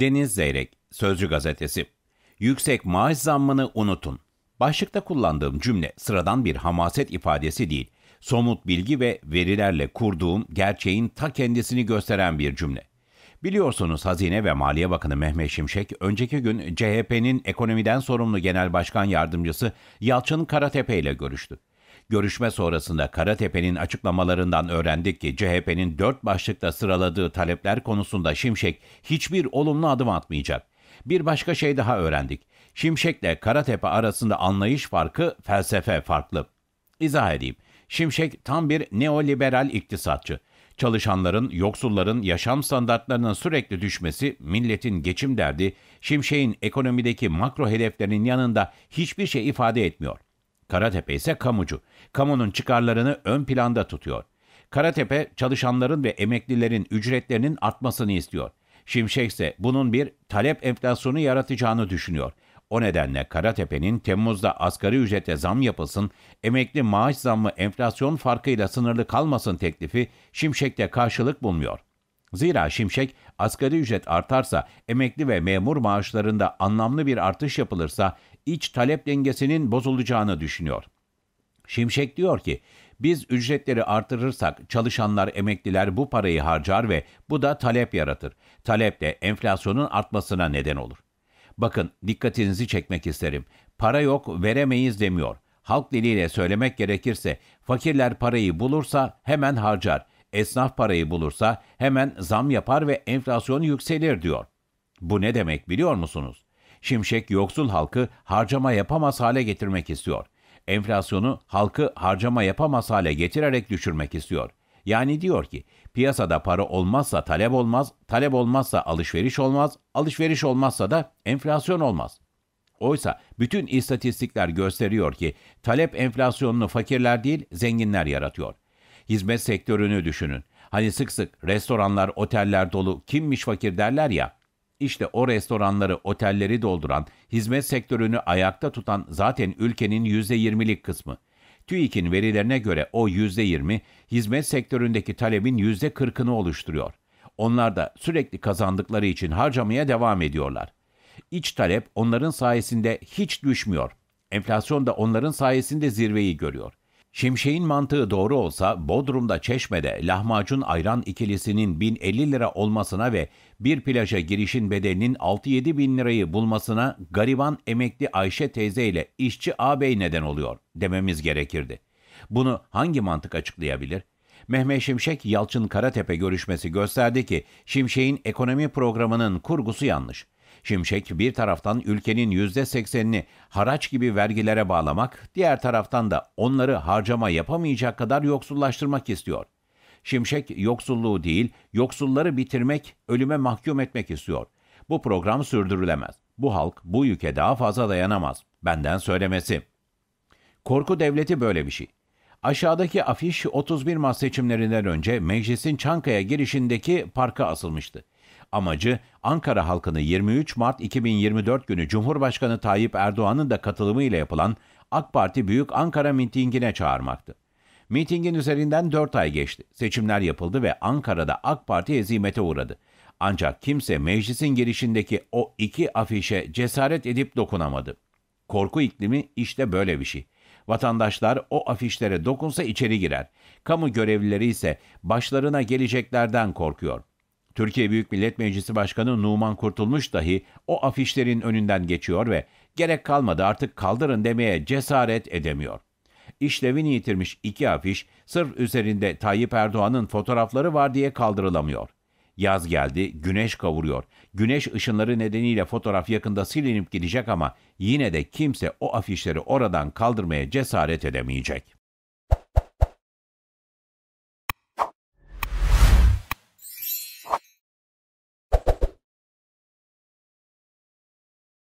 Deniz Zeyrek, Sözcü Gazetesi. Yüksek maaş zammını unutun. Başlıkta kullandığım cümle sıradan bir hamaset ifadesi değil, somut bilgi ve verilerle kurduğum gerçeğin ta kendisini gösteren bir cümle. Biliyorsunuz Hazine ve Maliye Bakanı Mehmet Şimşek önceki gün CHP'nin ekonomiden sorumlu Genel Başkan Yardımcısı Yalçın Karatepe ile görüştü. Görüşme sonrasında Karatepe'nin açıklamalarından öğrendik ki CHP'nin dört başlıkta sıraladığı talepler konusunda Şimşek hiçbir olumlu adım atmayacak. Bir başka şey daha öğrendik. Şimşek'le Karatepe arasında anlayış farkı, felsefe farklı. İzah edeyim. Şimşek tam bir neoliberal iktisatçı. Çalışanların, yoksulların yaşam standartlarının sürekli düşmesi, milletin geçim derdi, Şimşek'in ekonomideki makro hedeflerinin yanında hiçbir şey ifade etmiyor. Karatepe ise kamucu. Kamunun çıkarlarını ön planda tutuyor. Karatepe çalışanların ve emeklilerin ücretlerinin artmasını istiyor. Şimşek ise bunun bir talep enflasyonu yaratacağını düşünüyor. O nedenle Karatepe'nin Temmuz'da asgari ücrete zam yapılsın, emekli maaş zammı enflasyon farkıyla sınırlı kalmasın teklifi Şimşek'te karşılık bulmuyor. Zira Şimşek asgari ücret artarsa, emekli ve memur maaşlarında anlamlı bir artış yapılırsa iç talep dengesinin bozulacağını düşünüyor. Şimşek diyor ki, biz ücretleri artırırsak çalışanlar, emekliler bu parayı harcar ve bu da talep yaratır. Talep de enflasyonun artmasına neden olur. Bakın dikkatinizi çekmek isterim. Para yok, veremeyiz demiyor. Halk diliyle söylemek gerekirse fakirler parayı bulursa hemen harcar. Esnaf parayı bulursa hemen zam yapar ve enflasyon yükselir diyor. Bu ne demek biliyor musunuz? Şimşek yoksul halkı harcama yapamaz hale getirmek istiyor. Enflasyonu halkı harcama yapamaz hale getirerek düşürmek istiyor. Yani diyor ki piyasada para olmazsa talep olmaz, talep olmazsa alışveriş olmaz, alışveriş olmazsa da enflasyon olmaz. Oysa bütün istatistikler gösteriyor ki talep enflasyonunu fakirler değil zenginler yaratıyor. Hizmet sektörünü düşünün. Hani sık sık restoranlar, oteller dolu kimmiş fakir derler ya. İşte o restoranları, otelleri dolduran, hizmet sektörünü ayakta tutan zaten ülkenin %20'lik kısmı. TÜİK'in verilerine göre o %20 hizmet sektöründeki talebin %40'ını oluşturuyor. Onlar da sürekli kazandıkları için harcamaya devam ediyorlar. İç talep onların sayesinde hiç düşmüyor. Enflasyon da onların sayesinde zirveyi görüyor. Şimşek'in mantığı doğru olsa Bodrum'da Çeşme'de lahmacun ayran ikilisinin 1050 lira olmasına ve bir plaja girişin bedelinin 6-7 bin lirayı bulmasına gariban emekli Ayşe teyze ile işçi ağabey neden oluyor dememiz gerekirdi. Bunu hangi mantık açıklayabilir? Mehmet Şimşek Yalçın Karatepe görüşmesi gösterdi ki Şimşek'in ekonomi programının kurgusu yanlış. Şimşek bir taraftan ülkenin yüzde seksenini haraç gibi vergilere bağlamak, diğer taraftan da onları harcama yapamayacak kadar yoksullaştırmak istiyor. Şimşek yoksulluğu değil, yoksulları bitirmek, ölüme mahkum etmek istiyor. Bu program sürdürülemez. Bu halk bu yüke daha fazla dayanamaz. Benden söylemesi. Korku devleti böyle bir şey. Aşağıdaki afiş 31 Mart seçimlerinden önce meclisin Çankaya girişindeki parka asılmıştı. Amacı Ankara halkını 23 Mart 2024 günü Cumhurbaşkanı Tayyip Erdoğan'ın da katılımıyla yapılan AK Parti Büyük Ankara mitingine çağırmaktı. Mitingin üzerinden 4 ay geçti. Seçimler yapıldı ve Ankara'da AK Parti ezimete uğradı. Ancak kimse meclisin girişindeki o iki afişe cesaret edip dokunamadı. Korku iklimi işte böyle bir şey. Vatandaşlar o afişlere dokunsa içeri girer. Kamu görevlileri ise başlarına geleceklerden korkuyor. Türkiye Büyük Millet Meclisi Başkanı Numan Kurtulmuş dahi o afişlerin önünden geçiyor ve gerek kalmadı artık kaldırın demeye cesaret edemiyor. İşlevini yitirmiş iki afiş sırf üzerinde Tayyip Erdoğan'ın fotoğrafları var diye kaldırılamıyor. Yaz geldi, güneş kavuruyor. Güneş ışınları nedeniyle fotoğraf yakında silinip gidecek ama yine de kimse o afişleri oradan kaldırmaya cesaret edemeyecek.